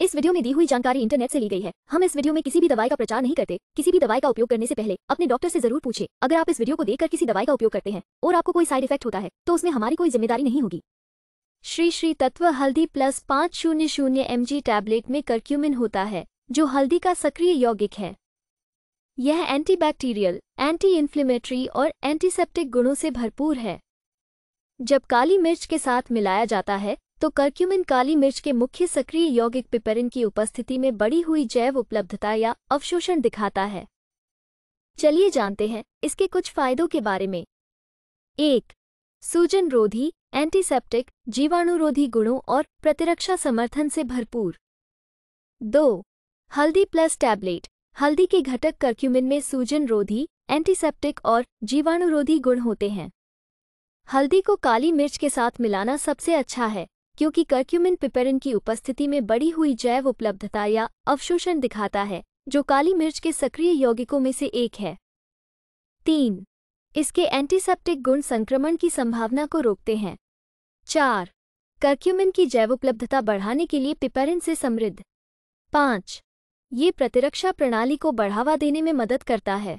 इस वीडियो में दी हुई जानकारी इंटरनेट से ली गई है हम इस वीडियो में किसी भी दवाई का प्रचार नहीं करते किसी भी दवाई का उपयोग करने से पहले अपने डॉक्टर से जरूर पूछे अगर आप इस वीडियो को देखकर किसी दवाई का उपयोग करते हैं और आपको कोई साइड इफेक्ट होता है तो उसमें हमारी कोई जिम्मेदारी नहीं होगी श्री श्री तत्व हल्दी प्लस पाँच शून्य शून्य एम टैबलेट में करक्यूमिन होता है जो हल्दी का सक्रिय यौगिक है यह एंटीबैक्टीरियल एंटी इन्फ्लेमेटरी और एंटीसेप्टिक गुणों से भरपूर है जब काली मिर्च के साथ मिलाया जाता है तो कर्क्यूमिन काली मिर्च के मुख्य सक्रिय यौगिक पिपरिन की उपस्थिति में बढ़ी हुई जैव उपलब्धता या अवशोषण दिखाता है चलिए जानते हैं इसके कुछ फायदों के बारे में एक सूजन रोधी एंटीसेप्टिक जीवाणुरोधी गुणों और प्रतिरक्षा समर्थन से भरपूर दो हल्दी प्लस टैबलेट हल्दी के घटक कर्क्यूमिन में सूजन रोधी एंटीसेप्टिक और जीवाणुरोधी गुण होते हैं हल्दी को काली मिर्च के साथ मिलाना सबसे अच्छा है क्योंकि कर्क्यूमिन पिपेरिन की उपस्थिति में बढ़ी हुई जैव उपलब्धता या अवशोषण दिखाता है जो काली मिर्च के सक्रिय यौगिकों में से एक है तीन इसके एंटीसेप्टिक गुण संक्रमण की संभावना को रोकते हैं चार कर्क्यूमिन की जैव उपलब्धता बढ़ाने के लिए पिपेरिन से समृद्ध पांच ये प्रतिरक्षा प्रणाली को बढ़ावा देने में मदद करता है